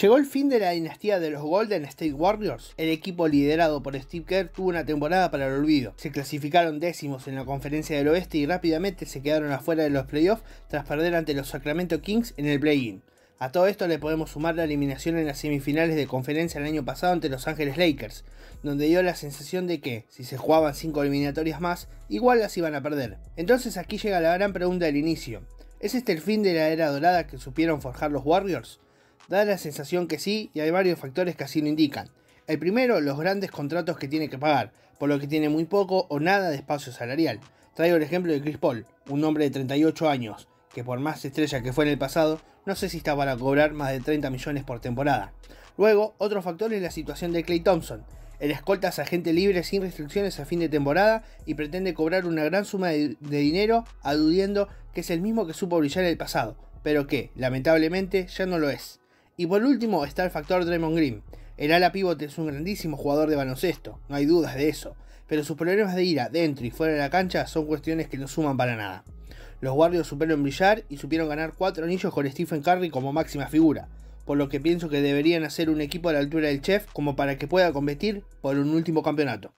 Llegó el fin de la dinastía de los Golden State Warriors. El equipo liderado por Steve Kerr tuvo una temporada para el olvido. Se clasificaron décimos en la conferencia del oeste y rápidamente se quedaron afuera de los playoffs tras perder ante los Sacramento Kings en el play-in. A todo esto le podemos sumar la eliminación en las semifinales de conferencia el año pasado ante Los Ángeles Lakers, donde dio la sensación de que, si se jugaban 5 eliminatorias más, igual las iban a perder. Entonces aquí llega la gran pregunta del inicio. ¿Es este el fin de la era dorada que supieron forjar los Warriors? Da la sensación que sí y hay varios factores que así lo indican. El primero, los grandes contratos que tiene que pagar, por lo que tiene muy poco o nada de espacio salarial. Traigo el ejemplo de Chris Paul, un hombre de 38 años, que por más estrella que fue en el pasado, no sé si está para cobrar más de 30 millones por temporada. Luego, otro factor es la situación de Clay Thompson. El escolta es agente libre sin restricciones a fin de temporada y pretende cobrar una gran suma de, dinero, adudiendo que es el mismo que supo brillar en el pasado, pero que, lamentablemente, ya no lo es. Y por último está el factor Draymond Green. El ala pívot es un grandísimo jugador de baloncesto, no hay dudas de eso, pero sus problemas de ira dentro y fuera de la cancha son cuestiones que no suman para nada. Los guardios supieron brillar y supieron ganar cuatro anillos con Stephen Curry como máxima figura, por lo que pienso que deberían hacer un equipo a la altura del chef como para que pueda competir por un último campeonato.